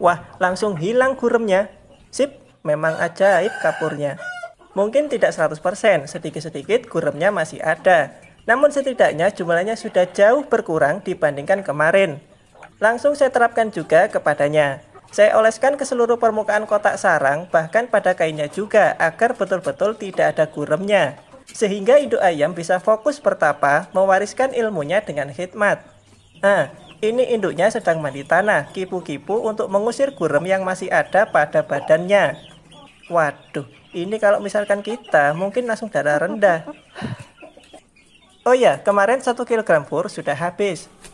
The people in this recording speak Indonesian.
Wah, langsung hilang guremnya. Sip, memang ajaib kapurnya. Mungkin tidak 100%, sedikit-sedikit guremnya masih ada. Namun setidaknya jumlahnya sudah jauh berkurang dibandingkan kemarin. Langsung saya terapkan juga kepadanya. Saya oleskan ke seluruh permukaan kotak sarang, bahkan pada kainnya juga, agar betul-betul tidak ada guremnya. Sehingga induk ayam bisa fokus bertapa, mewariskan ilmunya dengan khidmat. Nah, ini induknya sedang mandi tanah, kipu-kipu untuk mengusir gurem yang masih ada pada badannya. Waduh, ini kalau misalkan kita mungkin langsung darah rendah. Oh ya, kemarin 1 kg pur sudah habis.